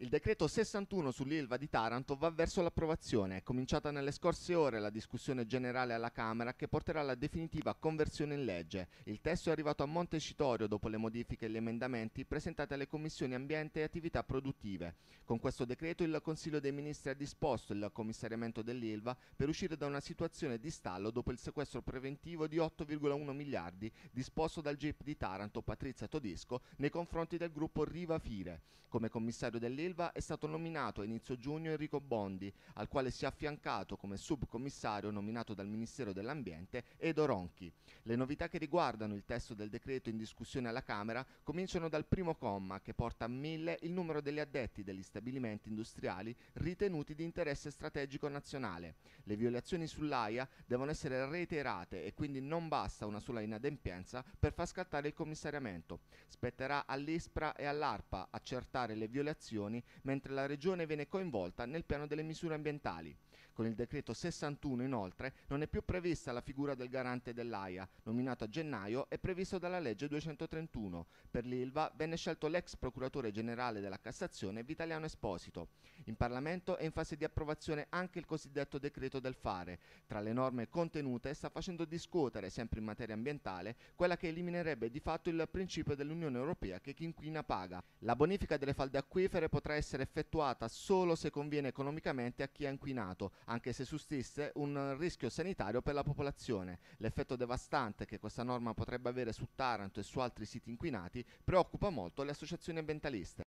Il decreto 61 sull'Ilva di Taranto va verso l'approvazione. È cominciata nelle scorse ore la discussione generale alla Camera che porterà alla definitiva conversione in legge. Il testo è arrivato a Montecitorio dopo le modifiche e gli emendamenti presentati alle commissioni ambiente e attività produttive. Con questo decreto il Consiglio dei Ministri ha disposto il commissariamento dell'Ilva per uscire da una situazione di stallo dopo il sequestro preventivo di 8,1 miliardi disposto dal GIP di Taranto Patrizia Todisco nei confronti del gruppo Riva Fire. Come commissario dell'Ilva Silva è stato nominato a inizio giugno Enrico Bondi, al quale si è affiancato come subcommissario nominato dal Ministero dell'Ambiente Edo Ronchi. Le novità che riguardano il testo del decreto in discussione alla Camera cominciano dal primo comma che porta a mille il numero degli addetti degli stabilimenti industriali ritenuti di interesse strategico nazionale. Le violazioni sull'AIA devono essere reiterate e quindi non basta una sola inadempienza per far scattare il commissariamento. Spetterà all'ISPRA e all'ARPA accertare le violazioni anni, mentre la Regione viene coinvolta nel piano delle misure ambientali. Con il decreto 61 inoltre non è più prevista la figura del garante dell'AIA, nominato a gennaio e previsto dalla legge 231. Per l'ILVA venne scelto l'ex procuratore generale della Cassazione Vitaliano Esposito. In Parlamento è in fase di approvazione anche il cosiddetto decreto del fare. Tra le norme contenute sta facendo discutere, sempre in materia ambientale, quella che eliminerebbe di fatto il principio dell'Unione Europea che chi inquina paga. La bonifica delle falde acquifere potrebbe potrà essere effettuata solo se conviene economicamente a chi ha inquinato, anche se sussiste un rischio sanitario per la popolazione. L'effetto devastante che questa norma potrebbe avere su Taranto e su altri siti inquinati preoccupa molto le associazioni ambientaliste.